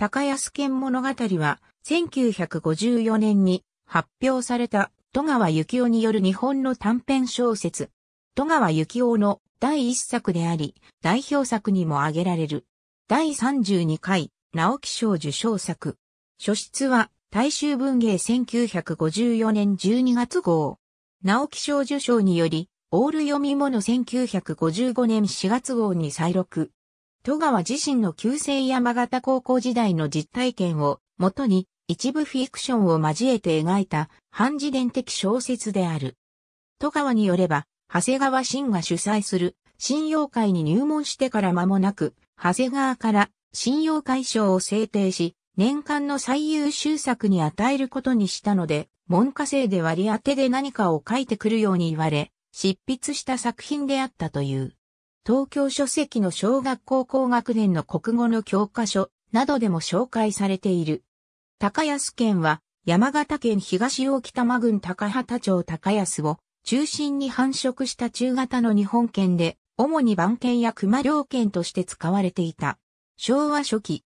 高安県物語は、1954年に発表された戸川幸雄による日本の短編小説。戸川幸雄の第一作であり、代表作にも挙げられる。第32回直木賞受賞作。書室は大衆文芸1954年12月号。直木賞受賞により、オール読み物1955年4月号に再録。戸川自身の旧姓山形高校時代の実体験をもとに一部フィクションを交えて描いた半自伝的小説である。戸川によれば、長谷川慎が主催する信用会に入門してから間もなく、長谷川から信用会賞を制定し、年間の最優秀作に与えることにしたので、文科生で割り当てで何かを書いてくるように言われ、執筆した作品であったという。東京書籍の小学校高学年の国語の教科書などでも紹介されている。高安県は山形県東大北間郡高畑町高安を中心に繁殖した中型の日本県で、主に番犬や熊猟犬として使われていた。昭和初期、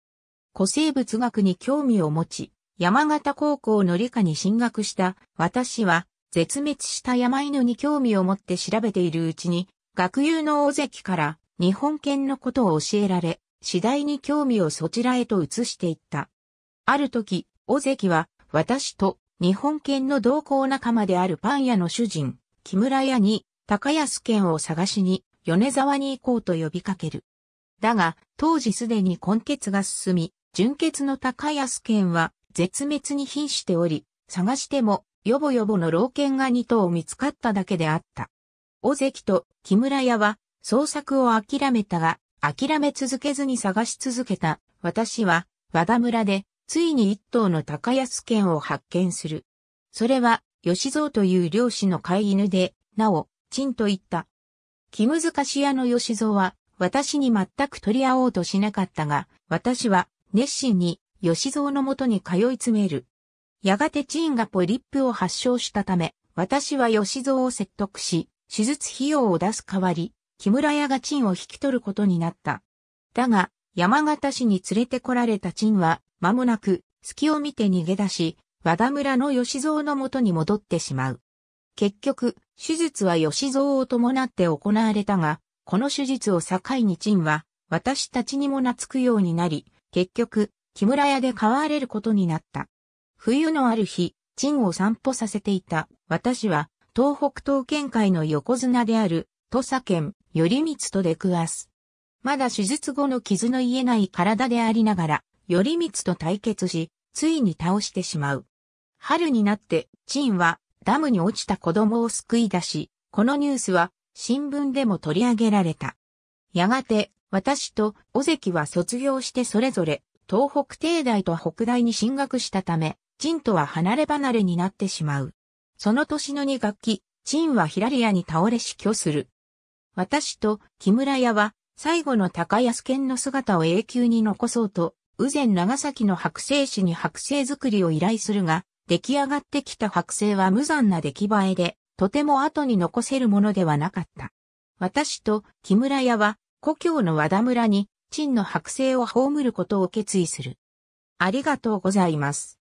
古生物学に興味を持ち、山形高校の理科に進学した私は、絶滅した山犬に興味を持って調べているうちに、学友の大関から日本犬のことを教えられ、次第に興味をそちらへと移していった。ある時、大関は私と日本犬の同行仲間であるパン屋の主人、木村屋に高安犬を探しに米沢に行こうと呼びかける。だが、当時すでに根血が進み、純血の高安犬は絶滅に瀕しており、探しても、よぼよぼの老犬が2頭見つかっただけであった。尾関と木村屋は創作を諦めたが、諦め続けずに探し続けた。私は和田村でついに一頭の高安犬を発見する。それは吉蔵という漁師の飼い犬で、なお、チンと言った。気難し屋の吉蔵は私に全く取り合おうとしなかったが、私は熱心に吉蔵のもとに通い詰める。やがてチンがポリップを発症したため、私は吉蔵を説得し、手術費用を出す代わり、木村屋が陳を引き取ることになった。だが、山形市に連れてこられた陳は、間もなく、隙を見て逃げ出し、和田村の吉蔵の元に戻ってしまう。結局、手術は吉蔵を伴って行われたが、この手術を境に陳は、私たちにも懐くようになり、結局、木村屋で飼われることになった。冬のある日、陳を散歩させていた、私は、東北東県会の横綱である、土佐県、頼光と出くわす。まだ手術後の傷の癒えない体でありながら、頼光と対決し、ついに倒してしまう。春になって、陳はダムに落ちた子供を救い出し、このニュースは新聞でも取り上げられた。やがて、私と尾関は卒業してそれぞれ、東北帝大と北大に進学したため、陳とは離れ離れになってしまう。その年の2学期、陳はヒラリアに倒れ死去する。私と木村屋は最後の高安県の姿を永久に残そうと、宇前長崎の白星師に白星作りを依頼するが、出来上がってきた白星は無残な出来栄えで、とても後に残せるものではなかった。私と木村屋は故郷の和田村に陳の白星を葬ることを決意する。ありがとうございます。